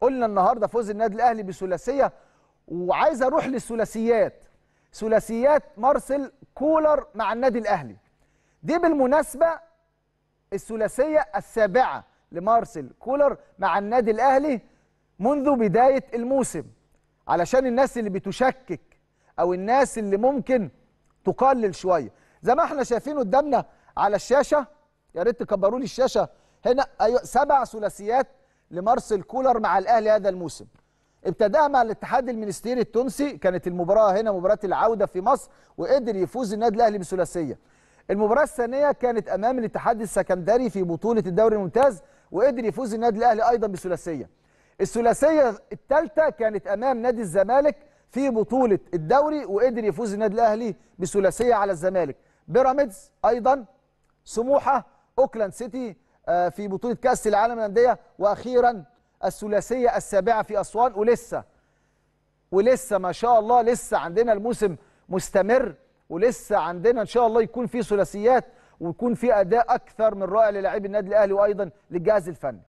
قلنا النهارده فوز النادي الاهلي بثلاثيه وعايز اروح للثلاثيات ثلاثيات مارسيل كولر مع النادي الاهلي دي بالمناسبه الثلاثيه السابعه لمارسيل كولر مع النادي الاهلي منذ بدايه الموسم علشان الناس اللي بتشكك او الناس اللي ممكن تقلل شويه زي ما احنا شايفين قدامنا على الشاشه يا ريت تكبروا لي الشاشه هنا ايوه سبع ثلاثيات لمارسيل كولر مع الاهلي هذا الموسم ابتداها مع الاتحاد المنستيري التونسي كانت المباراه هنا مباراه العوده في مصر وقدر يفوز النادي الاهلي بثلاثيه المباراه الثانيه كانت امام الاتحاد السكندري في بطوله الدوري الممتاز وقدر يفوز النادي الاهلي ايضا بثلاثيه الثلاثيه الثالثه كانت امام نادي الزمالك في بطوله الدوري وقدر يفوز النادي الاهلي بثلاثيه على الزمالك بيراميدز ايضا سموحه اوكلاند سيتي آه، في بطولة كأس العالم للأندية وأخيرا الثلاثية السابعة في أسوان ولسه ولسه ما شاء الله لسه عندنا الموسم مستمر ولسه عندنا إن شاء الله يكون في ثلاثيات ويكون في أداء أكثر من رائع للاعبي النادي الأهلي وأيضا للجهاز الفني